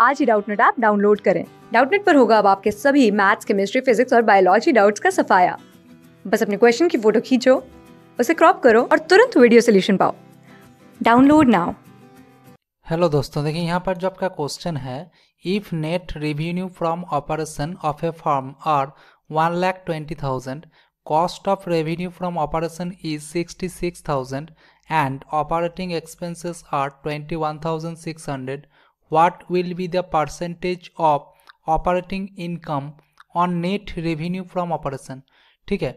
आज ही Doubtnut app download करें डाउटनेट पर होगा अब आपके सभी मैथ्स केमिस्ट्री फिजिक्स और बायोलॉजी डाउट्स का सफाया बस अपने क्वेश्चन की फोटो खींचो उसे क्रॉप करो और तुरंत वीडियो सोल्यूशन पाओ डाउनलोड नाउ हेलो दोस्तों देखिए यहाँ पर जो आपका क्वेश्चन है if net revenue from operation of a firm are one lakh twenty thousand cost of revenue from operation is sixty six thousand and operating expenses are twenty one thousand six hundred what will be the percentage of operating income on net revenue from operation ठीक है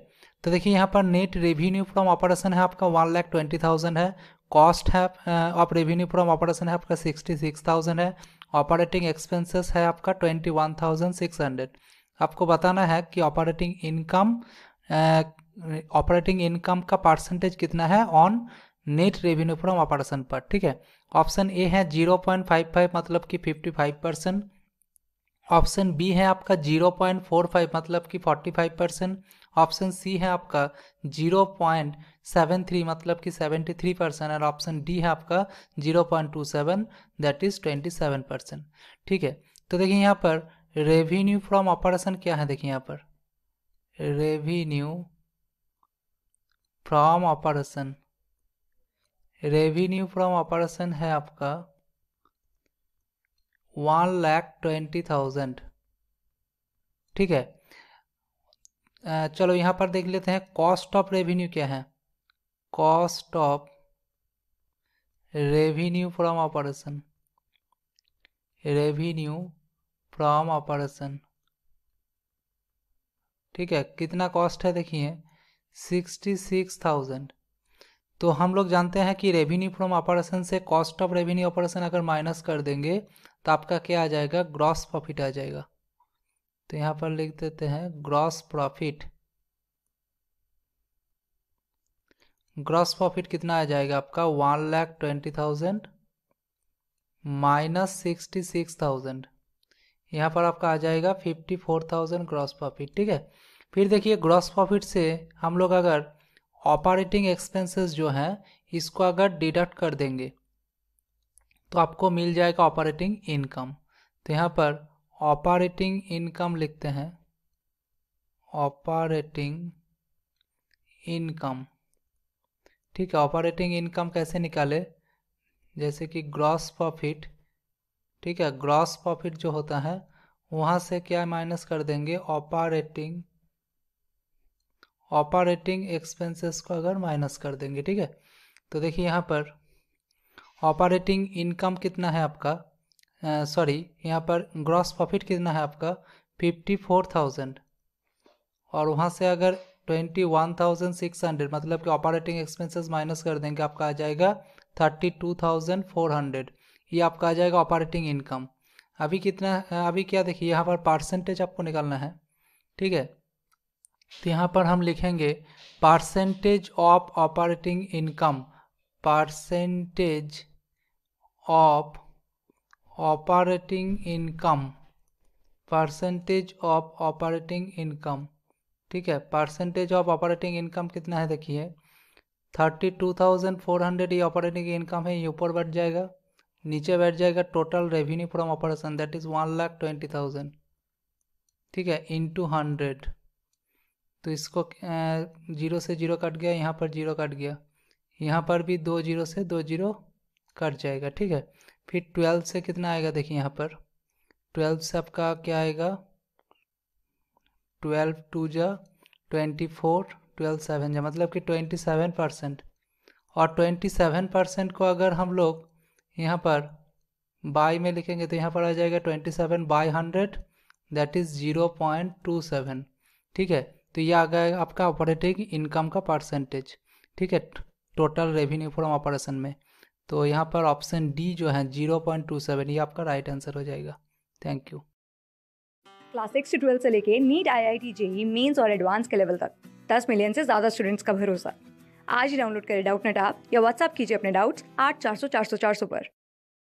तो देखिए यहाँ पर net revenue from operation है आपका one lakh twenty thousand है cost है ऑफ रेवेन्यू फ्रॉम ऑपरेशन है आपका सिक्सटी सिक्स थाउजेंड है ऑपरेटिंग एक्सपेंसेस है आपका twenty one thousand six hundred आपको बताना है कि ऑपरेटिंग इनकम ऑपरेटिंग इनकम का परसेंटेज कितना है on net revenue from operation पर ठीक है ऑप्शन ए है जीरो पॉइंट फाइव फाइव मतलब कि fifty five percent option B है आपका जीरो पॉइंट फोर फाइव मतलब कि forty five percent option C है आपका जीरो पॉइंट सेवन थ्री मतलब कि सेवेंटी थ्री परसेंट और ऑप्शन डी है आपका zero point two seven that is twenty seven percent ठीक है तो देखिए यहाँ पर रेवेन्यू फ्रॉम ऑपरेशन क्या है देखिए यहाँ पर revenue from operation revenue from operation है आपका वन लैख ट्वेंटी थाउजेंड ठीक है चलो यहाँ पर देख लेते हैं कॉस्ट ऑफ रेवेन्यू क्या है cost of revenue from operation revenue from operation ठीक है कितना कॉस्ट है देखिए सिक्सटी सिक्स थाउजेंड तो हम लोग जानते हैं कि रेवेन्यू फ्रॉम ऑपरेशन से कॉस्ट ऑफ रेवेन्यू ऑपरेशन अगर माइनस कर देंगे तो आपका क्या आ जाएगा ग्रॉस प्रॉफिट आ जाएगा तो यहाँ पर लिख देते हैं ग्रॉस प्रॉफिट ग्रॉस प्रॉफिट कितना आ जाएगा आपका one lakh twenty thousand minus sixty six thousand यहाँ पर आपका आ जाएगा fifty four thousand gross profit ठीक है फिर देखिए ग्रॉस प्रॉफिट से हम लोग अगर ऑपरेटिंग एक्सपेंसेस जो हैं इसको अगर डिडक्ट कर देंगे तो आपको मिल जाएगा ऑपरेटिंग इनकम तो यहाँ पर ऑपरेटिंग इनकम लिखते हैं ऑपरेटिंग इनकम ठीक है ऑपरेटिंग इनकम कैसे निकाले जैसे कि ग्रॉस प्रॉफिट ठीक है ग्रॉस प्रॉफिट जो होता है वहाँ से क्या माइनस कर देंगे ऑपरेटिंग ऑपरेटिंग एक्सपेंसेस को अगर माइनस कर देंगे ठीक है तो देखिए यहाँ पर ऑपरेटिंग इनकम कितना है आपका सॉरी यहाँ पर ग्रॉस प्रॉफिट कितना है आपका फिफ्टी फोर थाउजेंड और वहाँ से अगर twenty one thousand six hundred मतलब कि ऑपरेटिंग एक्सपेंसेस माइनस कर देंगे आपका आ जाएगा thirty two thousand four hundred ये आपका आ जाएगा ऑपरेटिंग इनकम अभी कितना अभी क्या देखिए यहाँ पर परसेंटेज आपको निकालना है ठीक है तो यहाँ पर हम लिखेंगे percentage of operating income percentage of operating income percentage of operating income ठीक है परसेंटेज ऑफ ऑपरेटिंग इनकम कितना है देखिए thirty two thousand four hundred ये ऑपरेटिंग इनकम है ये ऊपर बैठ जाएगा नीचे बैठ जाएगा total revenue from operation that is one lakh twenty thousand ठीक है टू हंड्रेड तो इसको जीरो से जीरो कट गया यहाँ पर जीरो कट गया यहाँ पर भी दो जीरो से दो जीरो कट जाएगा ठीक है फिर ट्वेल्व से कितना आएगा देखिए यहाँ पर ट्वेल्व से आपका क्या आएगा ट्वेल्व टू जा ट्वेंटी फोर ट्वेल्व सेवन जा मतलब कि ट्वेंटी सेवन परसेंट और ट्वेंटी सेवन परसेंट को अगर हम लोग यहाँ पर बाई में लिखेंगे तो यहाँ पर आ जाएगा twenty seven by hundred that is zero point two seven ठीक है तो ये आ गया आपका ऑपरेटिंग इनकम का परसेंटेज ठीक है टोटल रेवेन्यू फ्रॉम ऑपरेशन में तो यहाँ पर ऑप्शन डी जो है जीरो पॉइंट टू सेवन ये आपका राइट आंसर हो जाएगा थैंक यू क्लास सिक्स से ट्वेल्व से लेके NEET I I T JEE mains और एडवांस के लेवल तक दस मिलियन से ज़्यादा स्टूडेंट्स का भरोसा आज ही डाउनलोड करें डाउट नेट आप या व्हाट्सअप कीजिए अपने डाउट्स आठ चार सौ चार सौ चार सौ पर